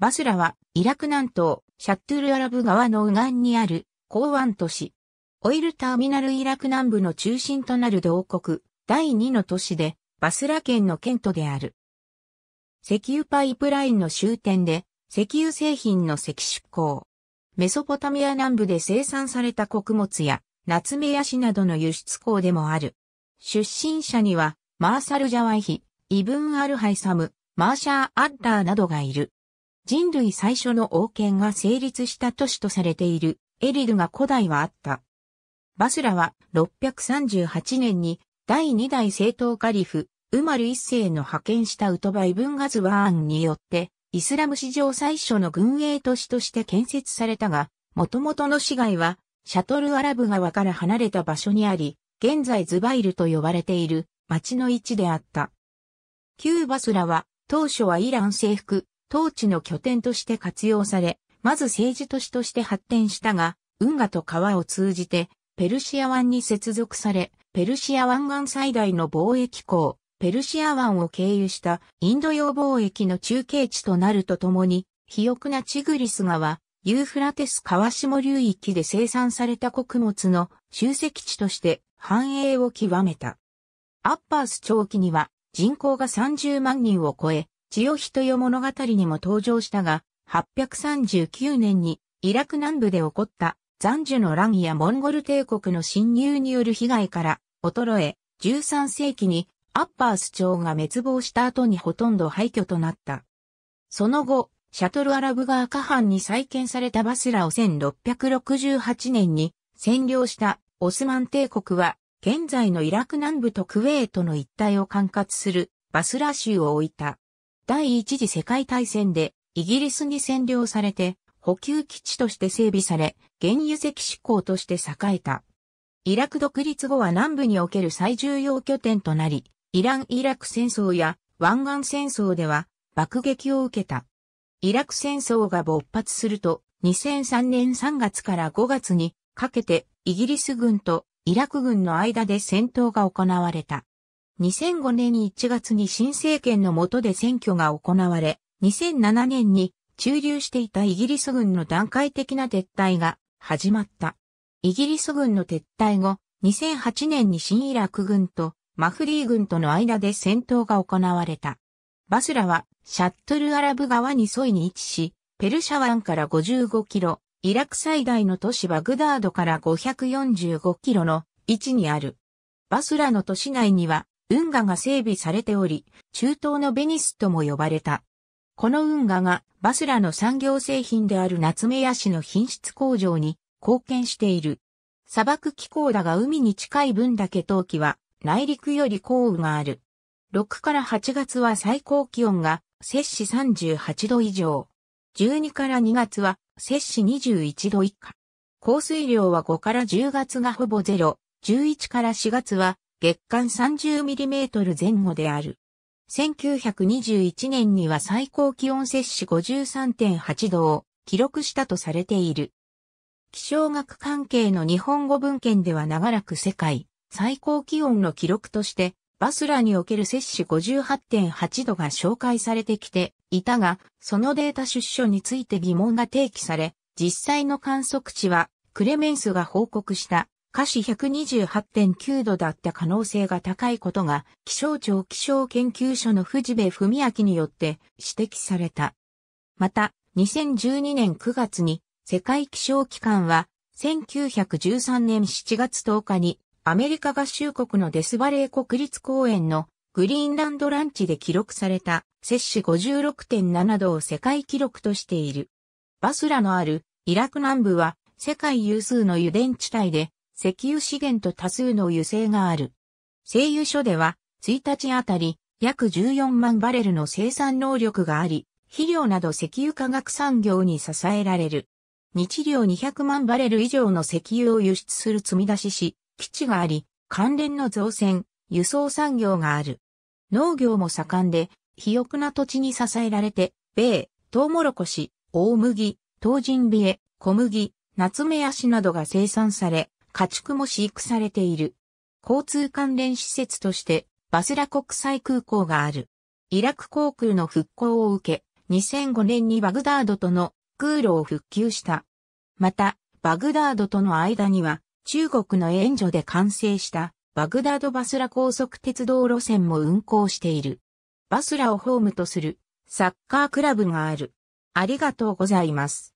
バスラは、イラク南東、シャットゥルアラブ川の右岸にある港湾都市。オイルターミナルイラク南部の中心となる同国、第2の都市で、バスラ県の県都である。石油パイプラインの終点で、石油製品の石出港。メソポタミア南部で生産された穀物や、ナツメヤシなどの輸出港でもある。出身者には、マーサル・ジャワイヒ、イブン・アルハイサム、マーシャー・アッラーなどがいる。人類最初の王権が成立した都市とされているエリルが古代はあった。バスラは638年に第2代政党カリフ、ウマル一世の派遣したウトバイブンガズワーンによって、イスラム史上最初の軍営都市として建設されたが、元々の市街は、シャトルアラブ川から離れた場所にあり、現在ズバイルと呼ばれている町の位置であった。旧バスラは、当初はイラン征服、統治の拠点として活用され、まず政治都市として発展したが、運河と川を通じて、ペルシア湾に接続され、ペルシア湾岸最大の貿易港、ペルシア湾を経由したインド洋貿易の中継地となるとともに、肥沃なチグリス川、ユーフラテス川下流域で生産された穀物の集積地として繁栄を極めた。アッパース長期には人口が30万人を超え、千代人よ物語にも登場したが、839年にイラク南部で起こった残樹の乱やモンゴル帝国の侵入による被害から衰え、13世紀にアッパース朝が滅亡した後にほとんど廃墟となった。その後、シャトルアラブ川下藩に再建されたバスラを1668年に占領したオスマン帝国は現在のイラク南部とクウェートの一帯を管轄するバスラ州を置いた。第一次世界大戦でイギリスに占領されて補給基地として整備され、原油石志港として栄えた。イラク独立後は南部における最重要拠点となり、イラン・イラク戦争や湾岸戦争では爆撃を受けた。イラク戦争が勃発すると、2003年3月から5月にかけてイギリス軍とイラク軍の間で戦闘が行われた。2005年1月に新政権の下で選挙が行われ、2007年に駐留していたイギリス軍の段階的な撤退が始まった。イギリス軍の撤退後、2008年に新イラク軍とマフリー軍との間で戦闘が行われた。バスラはシャットルアラブ川に沿いに位置し、ペルシャ湾から55キロ、イラク最大の都市バグダードから545キロの位置にある。バスラの都市内には運河が整備されており、中東のベニスとも呼ばれた。この運河がバスラの産業製品であるナツメヤシの品質向上に貢献している。砂漠気候だが海に近い分だけ冬季は内陸より降雨がある。6から8月は最高気温が摂氏38度以上。12から2月は摂氏21度以下。降水量は5から10月がほぼゼロ。11から4月は月間 30mm 前後である。1921年には最高気温摂氏53.8度を記録したとされている。気象学関係の日本語文献では長らく世界最高気温の記録としてバスラにおける摂氏58.8度が紹介されてきていたが、そのデータ出所について疑問が提起され、実際の観測値はクレメンスが報告した華氏128.9度だった可能性が高いことが、気象庁気象研究所の藤部文明によって指摘された。また、2012年9月に、世界気象機関は、1913年7月10日に、アメリカ合衆国のデスバレー国立公園のグリーンランドランチで記録された、摂氏56.7度を世界記録としている。バスラのあるイラク南部は世界有数の油田地帯で石油資源と多数の油性がある。製油所では、1日あたり約14万バレルの生産能力があり、肥料など石油化学産業に支えられる。日量200万バレル以上の石油を輸出する積み出しし、基地があり、関連の造船、輸送産業がある。農業も盛んで、肥沃な土地に支えられて、米、トウモロコシ、大麦、唐人ビエ、小麦、ナツメヤシなどが生産され、家畜も飼育されている。交通関連施設としてバスラ国際空港がある。イラク航空の復興を受け、2005年にバグダードとの空路を復旧した。また、バグダードとの間には、中国の援助で完成したバグダードバスラ高速鉄道路線も運行している。バスラをホームとするサッカークラブがある。ありがとうございます。